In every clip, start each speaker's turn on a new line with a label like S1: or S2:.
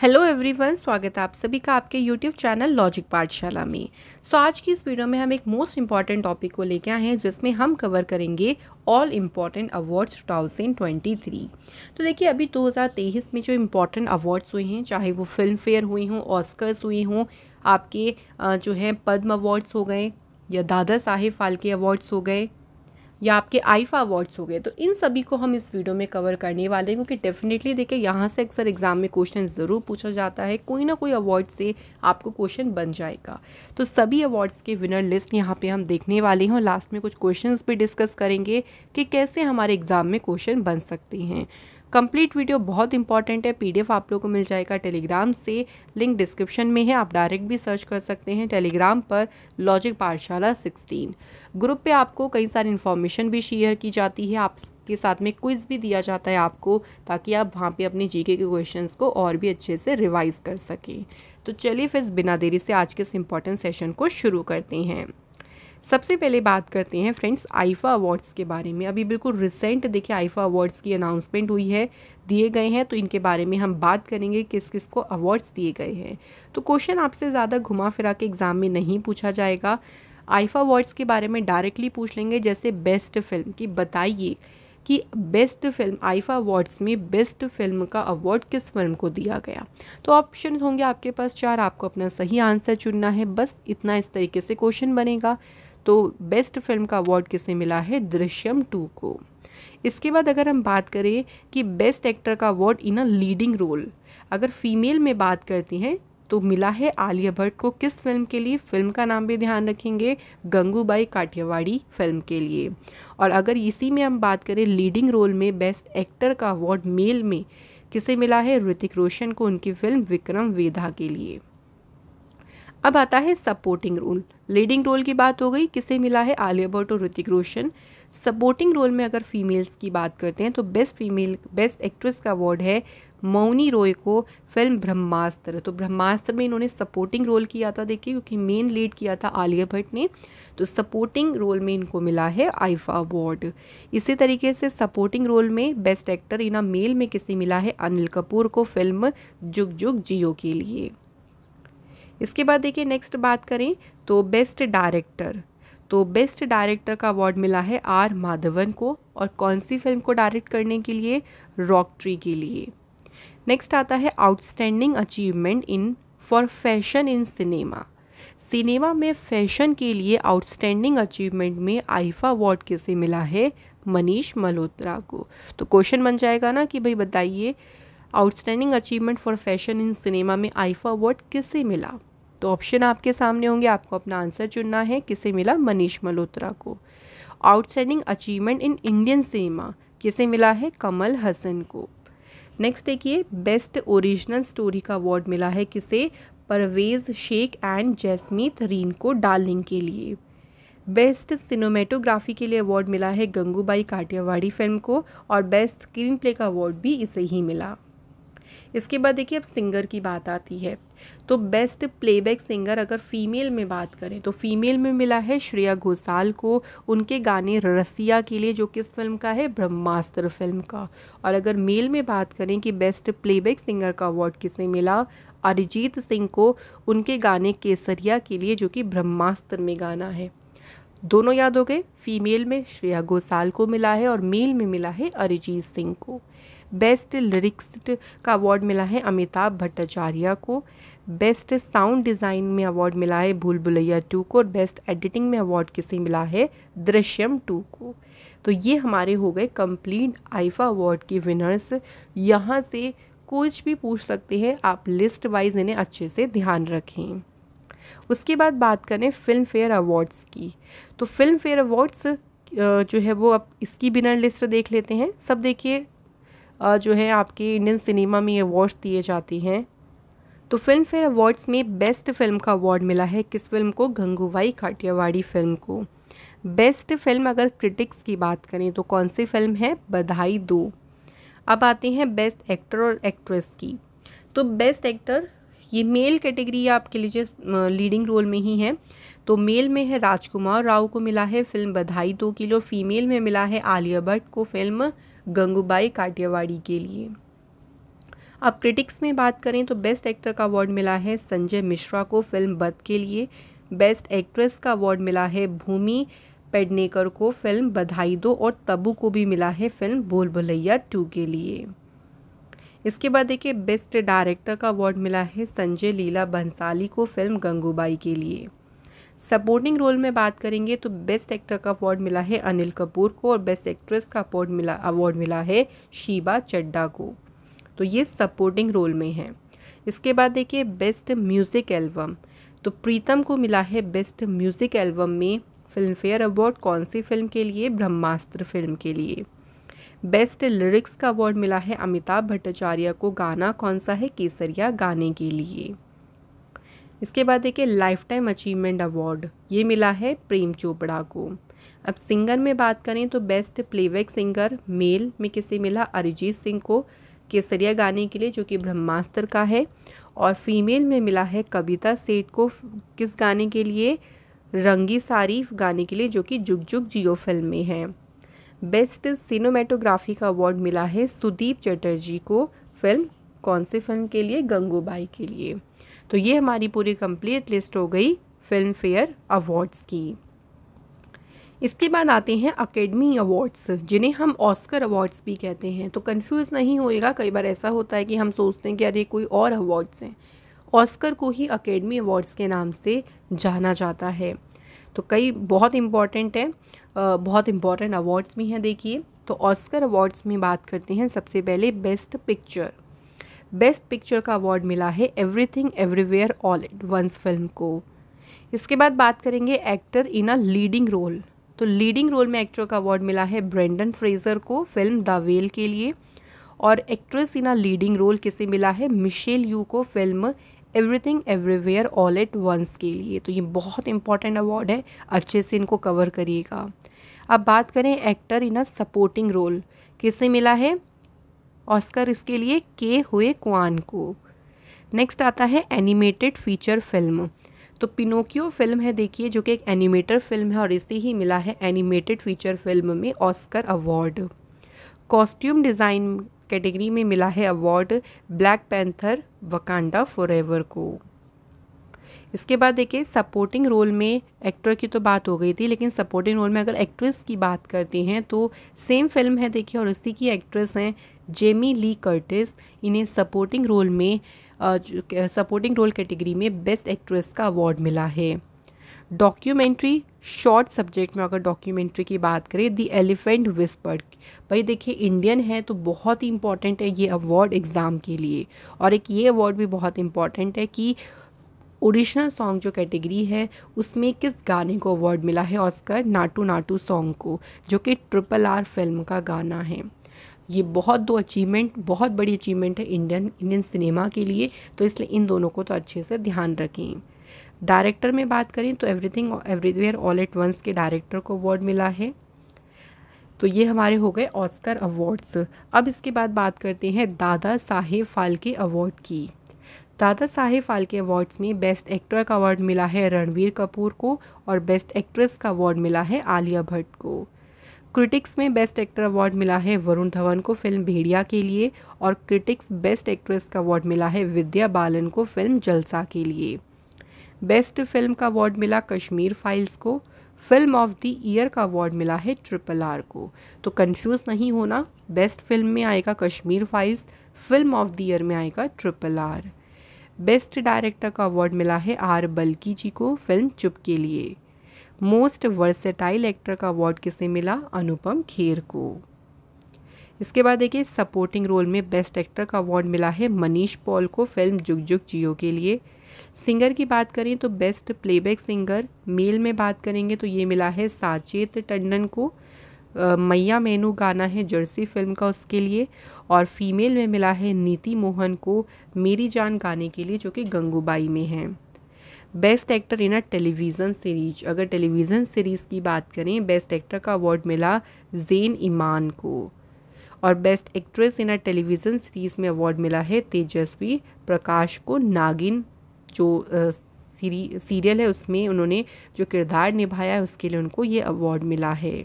S1: Hello everyone स्वागत है आप सभी का आपके यूट्यूब चैनल लॉजिक पाठशाला में सो आज की इस वीडियो में हम एक मोस्ट इम्पॉर्टेंट टॉपिक को लेकर आए हैं जिसमें हम कवर करेंगे ऑल इम्पॉर्टेंट अवार्ड्स 2023 तो देखिए अभी 2023 में जो इम्पॉर्टेंट अवार्ड्स हुए हैं चाहे वो फिल्म फेयर हुई हों ऑस्कर्स हुई हों आपके जो हैं पद्म अवार्ड्स हो गए या दादा साहेब फाल्के अवार्ड्स हो गए या आपके आईफा अवार्ड्स हो गए तो इन सभी को हम इस वीडियो में कवर करने वाले हैं क्योंकि डेफिनेटली देखिए यहाँ से अक्सर एग्जाम में क्वेश्चन ज़रूर पूछा जाता है कोई ना कोई अवार्ड से आपको क्वेश्चन बन जाएगा तो सभी अवार्ड्स के विनर लिस्ट यहाँ पे हम देखने वाले हैं लास्ट में कुछ क्वेश्चन भी डिस्कस करेंगे कि कैसे हमारे एग्ज़ाम में क्वेश्चन बन सकते हैं कंप्लीट वीडियो बहुत इंपॉर्टेंट है पीडीएफ आप लोगों को मिल जाएगा टेलीग्राम से लिंक डिस्क्रिप्शन में है आप डायरेक्ट भी सर्च कर सकते हैं टेलीग्राम पर लॉजिक पाठशाला सिक्सटीन ग्रुप पे आपको कई सारी इन्फॉर्मेशन भी शेयर की जाती है आप के साथ में क्विज़ भी दिया जाता है आपको ताकि आप वहाँ पे अपने जीके के क्वेश्चंस को और भी अच्छे से रिवाइज कर सकें तो चलिए फिर बिना देरी से आज के इस इम्पॉर्टेंट सेशन को शुरू करते हैं सबसे पहले बात करते हैं फ्रेंड्स आईफा अवार्ड्स के बारे में अभी बिल्कुल रिसेंट देखिए आईफा अवार्ड्स की अनाउंसमेंट हुई है दिए गए हैं तो इनके बारे में हम बात करेंगे किस किस को अवार्ड्स दिए गए हैं तो क्वेश्चन आपसे ज़्यादा घुमा फिरा के एग्ज़ाम में नहीं पूछा जाएगा आईफा अवार्ड्स के बारे में डायरेक्टली पूछ लेंगे जैसे बेस्ट फिल्म की बताइए कि बेस्ट फिल्म आईफा अवार्ड्स में बेस्ट फिल्म का अवार्ड किस फिल्म को दिया गया तो ऑप्शन होंगे आपके पास चार आपको अपना सही आंसर चुनना है बस इतना इस तरीके से क्वेश्चन बनेगा तो बेस्ट फिल्म का अवार्ड किसे मिला है दृश्यम टू को इसके बाद अगर हम बात करें कि बेस्ट एक्टर का award in a leading role अगर फीमेल में बात करती हैं तो मिला है आलिया भट्ट को किस फिल्म के लिए फिल्म का नाम भी ध्यान रखेंगे गंगूबाई काठियावाड़ी फिल्म के लिए और अगर इसी में हम बात करें लीडिंग रोल में बेस्ट एक्टर का अवार्ड मेल में किसे मिला है ऋतिक रोशन को उनकी फिल्म विक्रम वेधा के लिए अब आता है सपोर्टिंग रोल लीडिंग रोल की बात हो गई किसे मिला है आलिया भट्ट और ऋतिक रोशन सपोर्टिंग रोल में अगर फीमेल्स की बात करते हैं तो बेस्ट फीमेल बेस्ट एक्ट्रेस का अवार्ड है मौनी रॉय को फिल्म ब्रह्मास्त्र तो ब्रह्मास्त्र में इन्होंने सपोर्टिंग रोल किया था देखिए क्योंकि मेन लीड किया था आलिया भट्ट ने तो सपोर्टिंग रोल में इनको मिला है आइफा अवार्ड इसी तरीके से सपोर्टिंग रोल में बेस्ट एक्टर इना मेल में किसे मिला है अनिल कपूर को फिल्म जुग जुग जियो के लिए इसके बाद देखिए नेक्स्ट बात करें तो बेस्ट डायरेक्टर तो बेस्ट डायरेक्टर का अवार्ड मिला है आर माधवन को और कौन सी फिल्म को डायरेक्ट करने के लिए रॉक ट्री के लिए नेक्स्ट आता है outstanding achievement in for fashion in cinema cinema में फैशन के लिए आउटस्टैंडिंग अचीवमेंट में आइफा अवार्ड किसे मिला है मनीष मल्होत्रा को तो क्वेश्चन बन जाएगा ना कि भाई बताइए outstanding achievement for fashion in cinema में आइफा अवार्ड किसे मिला तो ऑप्शन आपके सामने होंगे आपको अपना आंसर चुनना है किसे मिला मनीष मल्होत्रा को outstanding achievement in Indian cinema किसे मिला है कमल हसन को नेक्स्ट देखिए बेस्ट ओरिजिनल स्टोरी का अवार्ड मिला है किसे परवेज़ शेख एंड जैसमीत रीन को डार्लिंग के लिए बेस्ट सिनेमेटोग्राफी के लिए अवार्ड मिला है गंगूबाई काटियावाड़ी फिल्म को और बेस्ट स्क्रीन प्ले का अवार्ड भी इसे ही मिला इसके बाद देखिए अब सिंगर की बात आती है तो बेस्ट प्लेबैक सिंगर अगर फीमेल में बात करें तो फीमेल में मिला है श्रेया घोषाल को उनके गाने रसिया के लिए जो किस फिल्म का है ब्रह्मास्त्र फिल्म का और अगर मेल में बात करें कि बेस्ट प्लेबैक सिंगर का अवार्ड किसने मिला अरिजीत सिंह को उनके गाने केसरिया के लिए जो कि ब्रह्मास्त्र में गाना है दोनों याद हो गए फीमेल में श्रेया घोषाल को मिला है और मेल में मिला है अरिजीत सिंह को बेस्ट लिरिक्स का अवार्ड मिला है अमिताभ भट्टाचार्य को बेस्ट साउंड डिज़ाइन में अवार्ड मिला है भूल भुलैया टू को और बेस्ट एडिटिंग में अवार्ड किसे मिला है दृश्यम टू को तो ये हमारे हो गए कंप्लीट आइफा अवार्ड के विनर्स यहाँ से कुछ भी पूछ सकते हैं आप लिस्ट वाइज इन्हें अच्छे से ध्यान रखें उसके बाद बात करें फिल्म फेयर अवार्ड्स की तो फिल्म फेयर अवार्ड्स जो है वो अब इसकी बिनर लिस्ट देख लेते हैं सब देखिए जो है आपके इंडियन सिनेमा में अवार्ड्स दिए जाते हैं तो फिल्म फेयर अवार्ड्स में बेस्ट फिल्म का अवार्ड मिला है किस फिल्म को गंगूबाई खाटियावाड़ी फिल्म को बेस्ट फिल्म अगर क्रिटिक्स की बात करें तो कौन सी फिल्म है बधाई दो अब आते हैं बेस्ट एक्टर और एक्ट्रेस की तो बेस्ट एक्टर ये मेल कैटेगरी आपके लिए लीडिंग रोल में ही है तो मेल में है राजकुमार राव को मिला है फिल्म बधाई दो के लिए फीमेल में मिला है आलिया भट्ट को फिल्म गंगूबाई काठियावाड़ी के लिए अब क्रिटिक्स में बात करें तो बेस्ट एक्टर का अवार्ड मिला है संजय मिश्रा को फिल्म बद के लिए बेस्ट एक्ट्रेस का अवार्ड मिला है भूमि पेडनेकर को फिल्म बधाई दो और तबू को भी मिला है फिल्म बोल भुलैया टू के लिए इसके बाद देखिए बेस्ट डायरेक्टर का अवार्ड मिला है संजय लीला बंसाली को फिल्म गंगूबाई के लिए सपोर्टिंग रोल में बात करेंगे तो बेस्ट एक्टर का अवार्ड मिला है अनिल कपूर को और बेस्ट एक्ट्रेस का अवार्ड मिला अवार्ड मिला है शीबा चड्डा को तो ये सपोर्टिंग रोल में है इसके बाद देखिए बेस्ट म्यूज़िक एल्बम तो प्रीतम को मिला है बेस्ट म्यूज़िक एल्बम में फिल्म फेयर अवार्ड कौन सी फिल्म के लिए ब्रह्मास्त्र फिल्म के लिए बेस्ट लिरिक्स का अवार्ड मिला है अमिताभ भट्टाचार्य को गाना कौन सा है केसरिया गाने के लिए इसके बाद देखिए लाइफ टाइम अचीवमेंट अवार्ड ये मिला है प्रेम चोपड़ा को अब सिंगर में बात करें तो बेस्ट प्लेबैक सिंगर मेल में किसे मिला अरिजीत सिंह को केसरिया गाने के लिए जो कि ब्रह्मास्त्र का है और फीमेल में मिला है कविता सेठ को किस गाने के लिए रंगी सारीफ गाने के लिए जो कि जुग जुग जियो फिल्म में है बेस्ट सिनेमेटोग्राफी का अवार्ड मिला है सुदीप चटर्जी को फिल्म कौन सी फिल्म के लिए गंगूबाई के लिए तो ये हमारी पूरी कंप्लीट लिस्ट हो गई फिल्म फेयर अवार्ड्स की इसके बाद आते हैं अकेडमी अवार्ड्स जिन्हें हम ऑस्कर अवार्ड्स भी कहते हैं तो कंफ्यूज नहीं होएगा कई बार ऐसा होता है कि हम सोचते हैं कि अरे कोई और अवार्ड्स हैं ऑस्कर को ही अकेडमी अवार्ड्स के नाम से जाना जाता है तो कई बहुत इम्पॉर्टेंट है बहुत इम्पॉर्टेंट अवार्ड्स भी हैं देखिए तो ऑस्कर अवार्ड्स में बात करते हैं सबसे पहले बेस्ट पिक्चर बेस्ट पिक्चर का अवार्ड मिला है everything everywhere all it once film को इसके बाद बात करेंगे actor in a leading role तो लीडिंग रोल में एक्टर का अवार्ड मिला है ब्रेंडन फ्रेजर को फिल्म द वेल के लिए और actress in a leading role किसे मिला है मिशेल यू को film everything everywhere all at once के लिए तो ये बहुत इंपॉर्टेंट अवार्ड है अच्छे से इनको कवर करिएगा अब बात करें actor in a supporting role किसे मिला है ऑस्कर इसके लिए के हुए क्वान को नेक्स्ट आता है एनिमेटेड फीचर फिल्म तो पिनोकियो फिल्म है देखिए जो कि एक एनिमेटर फिल्म है और इसे ही मिला है एनिमेटेड फीचर फिल्म में Oscar award costume design category में मिला है award black panther Wakanda for को इसके बाद देखिए सपोर्टिंग रोल में एक्टर की तो बात हो गई थी लेकिन सपोर्टिंग रोल में अगर एक्ट्रेस की बात करते हैं तो सेम फिल्म है देखिए और उसी की एक्ट्रेस हैं जेमी ली कर्टिस इन्हें सपोर्टिंग रोल में सपोर्टिंग रोल कैटेगरी में बेस्ट एक्ट्रेस का अवार्ड मिला है डॉक्यूमेंट्री शॉर्ट सब्जेक्ट में अगर डॉक्यूमेंट्री की बात करें दी एलिफेंट विस्पर्ड भाई देखिए इंडियन है तो बहुत ही इम्पॉर्टेंट है ये अवार्ड एग्ज़ाम के लिए और एक ये अवार्ड भी बहुत इम्पॉर्टेंट है कि ओरिजिनल सॉन्ग जो कैटेगरी है उसमें किस गाने को अवार्ड मिला है ऑस्कर नाटू नाटू सॉन्ग को जो कि ट्रिपल आर फिल्म का गाना है ये बहुत दो अचीवमेंट बहुत बड़ी अचीवमेंट है इंडियन इंडियन सिनेमा के लिए तो इसलिए इन दोनों को तो अच्छे से ध्यान रखें डायरेक्टर में बात करें तो everything everywhere all at once के डायरेक्टर को अवार्ड मिला है तो ये हमारे हो गए ऑस्कर अवार्ड्स अब इसके बाद बात करते हैं दादा साहेब फाल्के अवार्ड की दादा साहेब फाल्के अवार्ड्स में बेस्ट एक्टर का अवार्ड मिला है रणवीर कपूर को और बेस्ट एक्ट्रेस का अवार्ड मिला है आलिया भट्ट को क्रिटिक्स में बेस्ट एक्टर अवार्ड मिला है वरुण धवन को फिल्म भेड़िया के लिए और क्रिटिक्स बेस्ट एक्ट्रेस का अवार्ड मिला है विद्या बालन को फिल्म जलसा के लिए बेस्ट फिल्म का अवार्ड मिला कश्मीर फाइल्स को फिल्म ऑफ द ईयर का अवार्ड मिला है ट्रिपल आर को तो कंफ्यूज नहीं होना बेस्ट फिल्म में आएगा Kashmir files film of the year में आएगा ट्रिपल आर बेस्ट डायरेक्टर का अवार्ड मिला है आर बल्की जी को फिल्म चुप के लिए मोस्ट वर्सेटाइल एक्टर का अवार्ड किसे मिला अनुपम खेर को इसके बाद देखिए सपोर्टिंग रोल में बेस्ट एक्टर का अवार्ड मिला है मनीष पॉल को फिल्म जुग जुग जियो के लिए सिंगर की बात करें तो बेस्ट प्लेबैक सिंगर मेल में बात करेंगे तो ये मिला है साचेत टंडन को मैया मेनू गाना है जर्सी फिल्म का उसके लिए और फीमेल में मिला है नीति मोहन को मेरी जान गाने के लिए जो कि गंगूबाई में है best actor in a television series अगर टेलीविज़न सीरीज़ की बात करें बेस्ट एक्टर का अवार्ड मिला जेन ईमान को और best actress in a television series में अवार्ड मिला है तेजस्वी प्रकाश को नागिन जो सीरी सीरियल है उसमें उन्होंने जो किरदार निभाया है उसके लिए उनको ये अवार्ड मिला है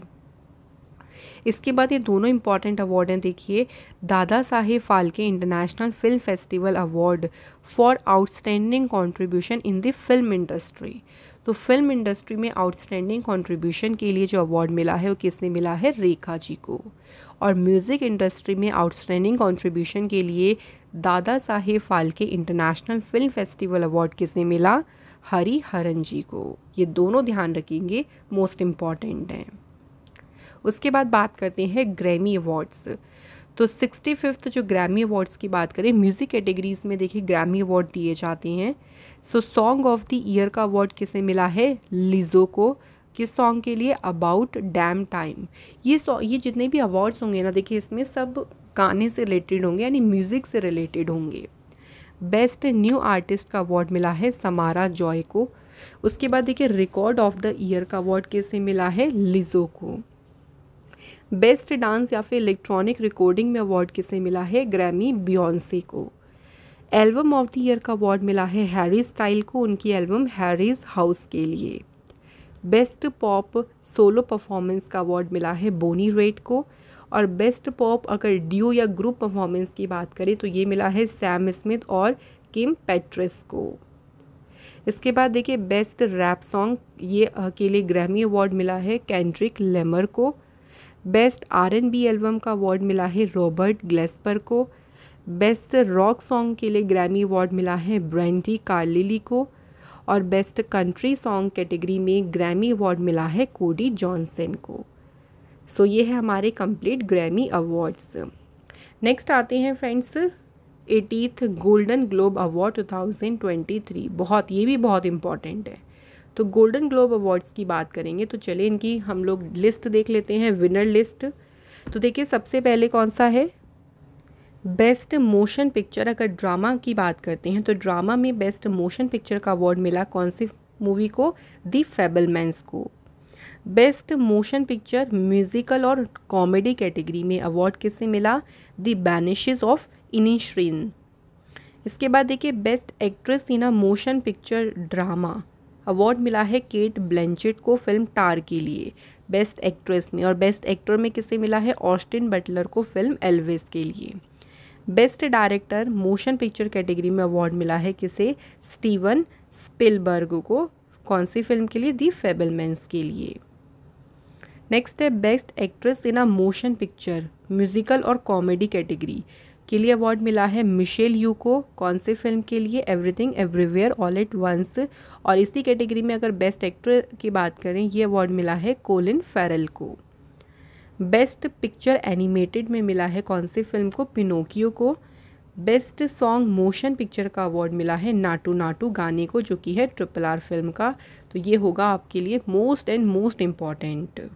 S1: इसके बाद ये दोनों इंपॉर्टेंट अवार्ड हैं देखिए Dada Saheb Phalke international film festival award for outstanding contribution in the film industry तो फिल्म इंडस्ट्री में आउटस्टैंडिंग कंट्रीब्यूशन के लिए जो अवार्ड मिला है वो किसने मिला है रेखा जी को और म्यूज़िक इंडस्ट्री में आउटस्टैंडिंग कंट्रीब्यूशन के लिए Dada Saheb Phalke international film festival award किसने मिला हरी हरन जी को ये दोनों ध्यान रखेंगे मोस्ट इम्पॉर्टेंट हैं उसके बाद बात करते हैं ग्रैमी अवार्ड्स तो सिक्सटी फिफ्थ जो ग्रैमी अवार्ड्स की बात करें म्यूज़िक कैटेगरीज़ में देखिए ग्रैमी अवार्ड दिए जाते हैं so song of the year का अवार्ड किसे मिला है लिजो को किस सॉन्ग के लिए अबाउट डैम टाइम ये ये जितने भी अवार्ड्स होंगे ना देखिए इसमें सब गाने से रिलेटेड होंगे यानी म्यूज़िक से रिलेटेड होंगे बेस्ट न्यू आर्टिस्ट का अवार्ड मिला है समारा जॉय को उसके बाद देखिए रिकॉर्ड ऑफ द ईयर का अवार्ड किसे मिला है लिजो को बेस्ट डांस या फिर इलेक्ट्रॉनिक रिकॉर्डिंग में अवार्ड किसे मिला है ग्रैमी बियॉन्से को एल्बम ऑफ द ईयर का अवार्ड मिला है हैरी स्टाइल को उनकी एल्बम हैरीज हाउस के लिए बेस्ट पॉप सोलो परफॉर्मेंस का अवार्ड मिला है बोनी रेट को और बेस्ट पॉप अगर डिओ या ग्रुप परफॉर्मेंस की बात करें तो ये मिला है सैम स्मिथ और किम पैट्रिस को इसके बाद देखिए बेस्ट रैप सॉन्ग ये के लिए ग्रैमी अवार्ड मिला है कैंड्रिक लेमर को best R N B album का अवार्ड मिला है रॉबर्ट ग्लेस्पर को बेस्ट रॉक सॉन्ग के लिए ग्रैमी अवार्ड मिला है ब्रेंडी कार्लिली को और बेस्ट कंट्री सॉन्ग कैटेगरी में ग्रैमी अवार्ड मिला है कोडी जॉनसन को सो so, ये है हमारे कंप्लीट ग्रैमी अवार्ड्स नेक्स्ट आते हैं friends eightieth golden globe award 2023 बहुत ये भी बहुत इम्पॉर्टेंट है तो गोल्डन ग्लोब अवार्ड्स की बात करेंगे तो चले इनकी हम लोग लिस्ट देख लेते हैं विनर लिस्ट तो देखिए सबसे पहले कौन सा है बेस्ट मोशन पिक्चर अगर ड्रामा की बात करते हैं तो ड्रामा में बेस्ट मोशन पिक्चर का अवार्ड मिला कौन सी मूवी को दी मैंस को बेस्ट मोशन पिक्चर म्यूज़िकल और कॉमेडी कैटेगरी में अवार्ड किससे मिला दी बैनिशेज ऑफ इनिश्रीन इसके बाद देखिए best actress in a motion picture drama award मिला है केट ब्लेंचेट को फिल्म टार के लिए बेस्ट एक्ट्रेस में और बेस्ट एक्टर में किसे मिला है ऑस्टिन बटलर को फिल्म एल्विस के लिए best director motion picture category में अवार्ड मिला है किसे स्टीवन स्पिलबर्ग को कौन सी फिल्म के लिए दी फेबलमेंस के लिए नेक्स्ट है best actress in a motion picture musical और कॉमेडी कैटेगरी के लिए अवार्ड मिला है मिशेल यू को कौन से फिल्म के लिए everything everywhere all at once और इसी कैटेगरी में अगर बेस्ट एक्टर की बात करें ये अवार्ड मिला है कोलिन फेरल को बेस्ट पिक्चर एनिमेटेड में मिला है कौन से फिल्म को पिनोकियो को बेस्ट सॉन्ग मोशन पिक्चर का अवार्ड मिला है नाटू नाटू गाने को जो कि है ट्रिपल आर फिल्म का तो ये होगा आपके लिए मोस्ट एंड मोस्ट इम्पॉर्टेंट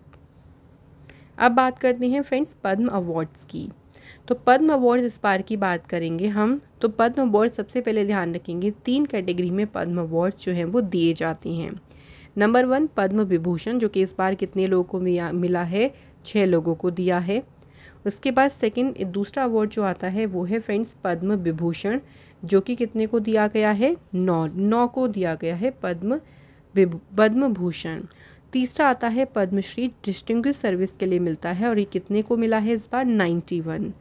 S1: अब बात करते हैं फ्रेंड्स पद्म अवार्ड्स की तो पद्म अवार्ड इस बार की बात करेंगे हम तो पद्म अवार्ड सबसे पहले ध्यान रखेंगे तीन कैटेगरी में पद्म अवार्ड जो हैं वो दिए जाते हैं नंबर वन पद्म विभूषण जो कि इस बार कितने लोगों को मिला है छः लोगों को दिया है उसके बाद सेकंड दूसरा अवार्ड जो आता है वो है फ्रेंड्स पद्म विभूषण जो कि कितने को दिया गया है नौ नौ को दिया गया है पद्म पद्म भूषण तीसरा आता है पद्मश्री डिस्टिंग सर्विस के लिए मिलता है और ये कितने को मिला है इस बार नाइन्टी वन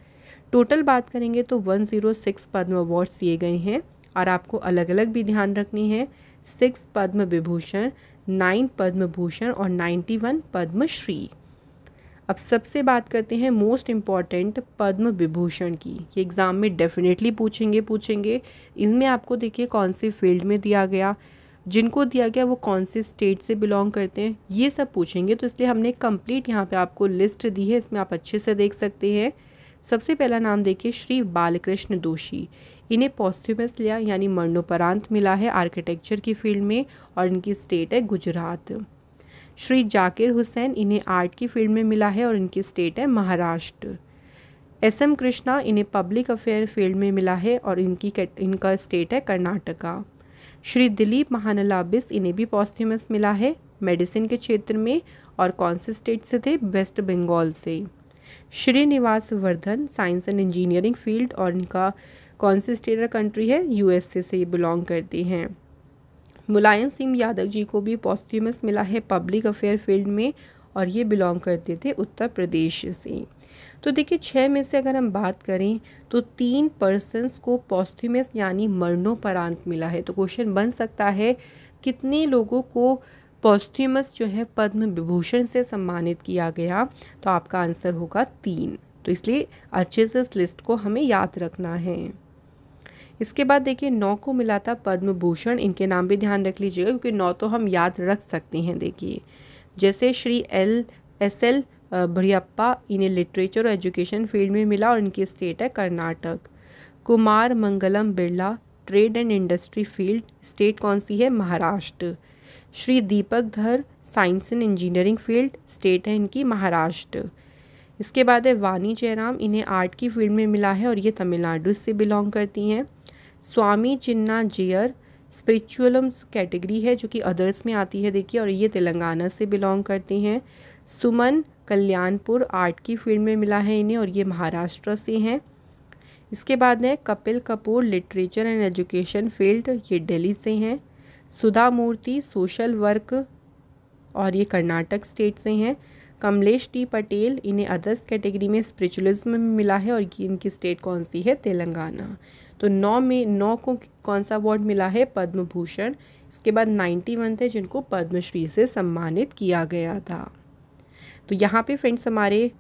S1: टोटल बात करेंगे तो 106 पद्म अवार्ड्स दिए गए हैं और आपको अलग अलग भी ध्यान रखनी है सिक्स पद्म विभूषण नाइन पद्म भूषण और नाइन्टी वन पद्मश्री अब सबसे बात करते हैं मोस्ट इम्पॉर्टेंट पद्म विभूषण की ये एग्ज़ाम में डेफिनेटली पूछेंगे पूछेंगे इनमें आपको देखिए कौन से फील्ड में दिया गया जिनको दिया गया वो कौन से स्टेट से बिलोंग करते हैं ये सब पूछेंगे तो इसलिए हमने कंप्लीट यहाँ पे आपको लिस्ट दी है इसमें आप अच्छे से देख सकते हैं सबसे पहला नाम देखिए श्री बालकृष्ण दोषी इन्हें पॉस्थ्यूमस लिया यानी मरणोपरांत मिला है आर्किटेक्चर की फील्ड में और इनकी स्टेट है गुजरात श्री जाकिर हुसैन इन्हें आर्ट की फील्ड में मिला है और इनकी स्टेट है महाराष्ट्र एस एम कृष्णा इन्हें पब्लिक अफेयर फील्ड में मिला है और इनकी इनका स्टेट है कर्नाटका श्री दिलीप महानलाबिस इन्हें भी पॉस्थ्यूमस मिला है मेडिसिन के क्षेत्र में और कौन से स्टेट से थे वेस्ट बंगाल से Srinivas Vardhan science and engineering field और इनका कौन सी स्टेटर कंट्री है यूएसए से ये बिलोंग करती हैं मुलायम सिंह यादव जी को भी पॉस्ट्यूमस मिला है पब्लिक अफेयर फील्ड में और ये बिलोंग करते थे उत्तर प्रदेश से तो देखिए छः में से अगर हम बात करें तो तीन पर्सनस को पॉस्थ्यूमस यानी मरणोपरांत मिला है तो क्वेश्चन बन सकता है कितने लोगों को पॉस्थ्यूमस जो है पद्म विभूषण से सम्मानित किया गया तो आपका आंसर होगा तीन तो इसलिए अच्छे से इस लिस्ट को हमें याद रखना है इसके बाद देखिए नौ को मिला था पद्म भूषण इनके नाम भी ध्यान रख लीजिएगा क्योंकि नौ तो हम याद रख सकते हैं देखिए जैसे Shri L S L Bhyrappa इन्हें लिटरेचर और एजुकेशन फील्ड में मिला और इनकी स्टेट है Karnataka Kumar Mangalam Birla trade and industry field state कौन सी है Maharashtra Shri Deepak Dhar science and engineering field state है इनकी महाराष्ट्र इसके बाद है वानी जयराम इन्हें आर्ट की फील्ड में मिला है और ये तमिलनाडु से बिलोंग करती हैं स्वामी चिन्ना जेयर स्पिरिचुअलम कैटेगरी है जो कि अदर्स में आती है देखिए और ये तेलंगाना से बिलोंग करती हैं सुमन कल्याणपुर आर्ट की फील्ड में मिला है इन्हें और ये महाराष्ट्र से हैं इसके बाद है Kapil Kapoor literature and education field ये दिल्ली से हैं सुधा मूर्ति सोशल वर्क और ये कर्नाटक स्टेट से हैं कमलेश टी पटेल इन्हें अदर्स कैटेगरी में स्पिरिचुअलिज्म में मिला है और इनकी स्टेट कौन सी है तेलंगाना तो नौ में नौ को कौन सा अवार्ड मिला है पद्म भूषण इसके बाद नाइन्टी वन थे जिनको पद्मश्री से सम्मानित किया गया था तो यहाँ पे फ्रेंड्स हमारे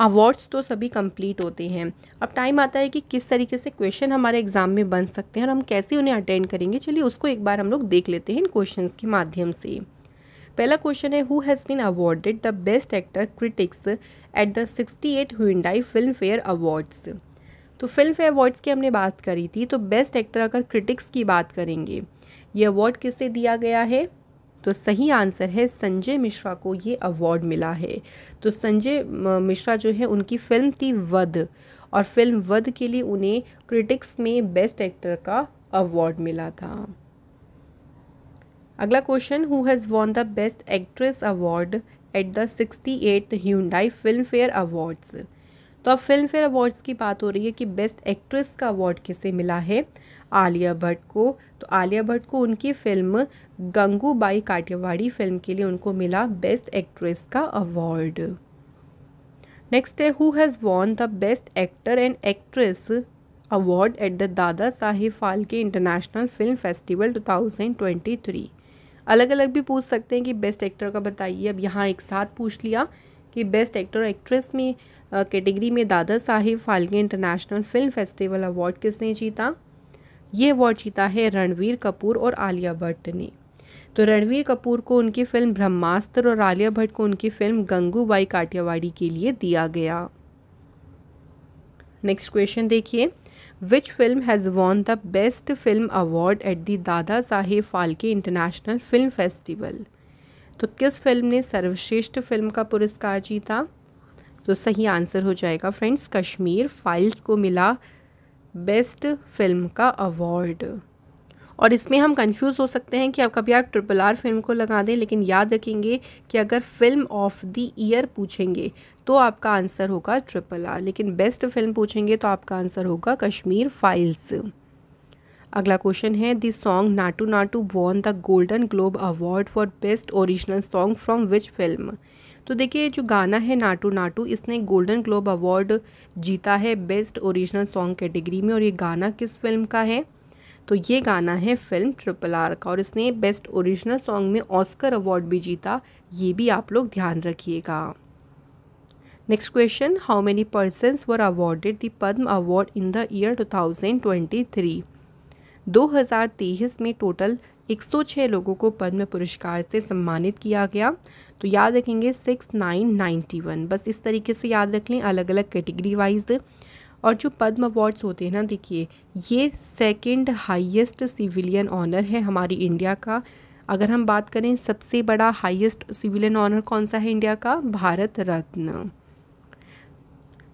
S1: अवार्ड्स तो सभी कंप्लीट होते हैं अब टाइम आता है कि किस तरीके से क्वेश्चन हमारे एग्ज़ाम में बन सकते हैं और हम कैसे उन्हें अटेंड करेंगे चलिए उसको एक बार हम लोग देख लेते हैं इन क्वेश्चन के माध्यम से पहला क्वेश्चन है who has been awarded the best actor critics at the sixty eight Hyundai Filmfare awards तो फिल्म फेयर अवार्ड्स की हमने बात करी थी तो बेस्ट एक्टर अगर क्रिटिक्स की बात करेंगे ये अवार्ड किससे दिया गया है तो सही आंसर है संजय मिश्रा को ये अवार्ड मिला है तो संजय मिश्रा जो है उनकी फिल्म थी वध और फिल्म वध के लिए उन्हें क्रिटिक्स में बेस्ट एक्टर का अवार्ड मिला था अगला question who has won the best actress award at the sixty eight Hyundai Filmfare awards तो अब फिल्म फेयर अवार्ड्स की बात हो रही है कि बेस्ट एक्ट्रेस का अवार्ड किसे मिला है आलिया भट्ट को तो आलिया भट्ट को उनकी फ़िल्म गंगूबाई काठियावाड़ी फ़िल्म के लिए उनको मिला बेस्ट एक्ट्रेस का अवार्ड नेक्स्ट है who has won the best actor and actress award at the Dada Saheb Phalke international film festival 2023 अलग अलग भी पूछ सकते हैं कि बेस्ट एक्टर का बताइए अब यहाँ एक साथ पूछ लिया कि बेस्ट एक्टर एक्ट्रेस में कैटेगरी में Dada Saheb Phalke international film festival award किसने जीता ये अवार्ड जीता है रणवीर कपूर और आलिया भट्ट ने तो रणवीर कपूर को उनकी फिल्म ब्रह्मास्त्र और आलिया भट्ट को उनकी फिल्म बाई काठियावाड़ी के लिए दिया गया नेक्स्ट क्वेश्चन देखिए which film has won the best film award at the Dada Saheb Phalke international film festival तो किस फिल्म ने सर्वश्रेष्ठ फिल्म का पुरस्कार जीता तो सही आंसर हो जाएगा फ्रेंड्स कश्मीर फाइल्स को मिला बेस्ट फिल्म का अवार्ड और इसमें हम कंफ्यूज हो सकते हैं कि आप कभी आप ट्रिपल आर फिल्म को लगा दें लेकिन याद रखेंगे कि अगर फिल्म ऑफ द ईयर पूछेंगे तो आपका आंसर होगा ट्रिपल आर लेकिन बेस्ट फिल्म पूछेंगे तो आपका आंसर होगा कश्मीर फाइल्स अगला क्वेश्चन है the song Naatu Naatu won the golden globe award for best original song from which film तो देखिए जो गाना है नाटू नाटू इसने गोल्डन ग्लोब अवार्ड जीता है बेस्ट ओरिजिनल सॉन्ग कैटेगरी में और ये गाना किस फिल्म का है तो ये गाना है फिल्म ट्रिपल आर का और इसने बेस्ट ओरिजिनल सॉन्ग में ऑस्कर अवार्ड भी जीता ये भी आप लोग ध्यान रखिएगा next question how many persons were awarded the Padma award in the year 2023 2023 में टोटल 106 लोगों को पद्म पुरस्कार से सम्मानित किया गया तो याद रखेंगे सिक्स नाइन नाइन्टी वन बस इस तरीके से याद रख लें अलग अलग कैटेगरी वाइज और जो पद्म अवार्ड्स होते हैं ना देखिए ये सेकंड हाईएस्ट सिविलियन ऑनर है हमारी इंडिया का अगर हम बात करें सबसे बड़ा हाईएस्ट सिविलियन ऑनर कौन सा है इंडिया का Bharat Ratna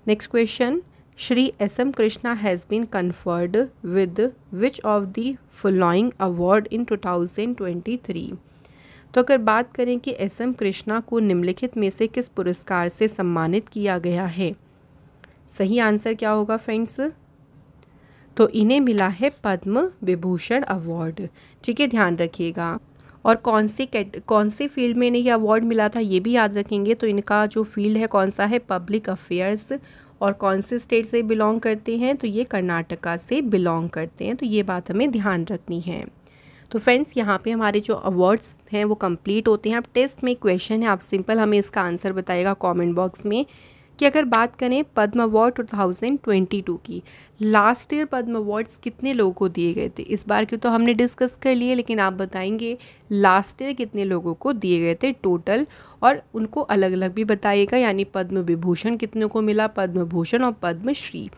S1: next question Shri Shri S.M. Krishna has been conferred with which of in two thousand twenty 2023? तो अगर बात करें कि एस एम कृष्णा को निम्नलिखित में से किस पुरस्कार से सम्मानित किया गया है सही आंसर क्या होगा फ्रेंड्स तो इन्हें मिला है पद्म विभूषण अवार्ड ठीक है ध्यान रखिएगा और कौन सी कौन सी फील्ड में इन्हें ये अवार्ड मिला था ये भी याद रखेंगे तो इनका जो फील्ड है कौन सा है पब्लिक अफेयर्स और कौन से स्टेट से बिलोंग करते हैं तो ये कर्नाटका से बिलोंग करते हैं तो ये बात हमें ध्यान रखनी है तो फ्रेंड्स यहाँ पे हमारे जो अवार्ड्स हैं वो कंप्लीट होते हैं अब टेस्ट में क्वेश्चन है आप सिंपल हमें इसका आंसर बताएगा कमेंट बॉक्स में कि अगर बात करें पद्म अवार्ड 2022 की लास्ट ईयर पद्म अवार्ड्स कितने लोगों को दिए गए थे इस बार के तो हमने डिस्कस कर लिए लेकिन आप बताएंगे लास्ट ईयर कितने लोगों को दिए गए थे टोटल और उनको अलग अलग भी बताइएगा यानी पद्म विभूषण कितने को मिला पद्म भूषण और पद्मश्री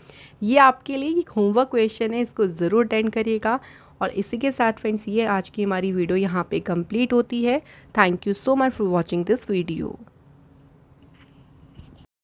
S1: ये आपके लिए एक होमवर्क क्वेश्चन है इसको ज़रूर अटेंड करिएगा और इसी के साथ फ्रेंड्स ये आज की हमारी वीडियो यहाँ पे कंप्लीट होती है thank you so much for watching this video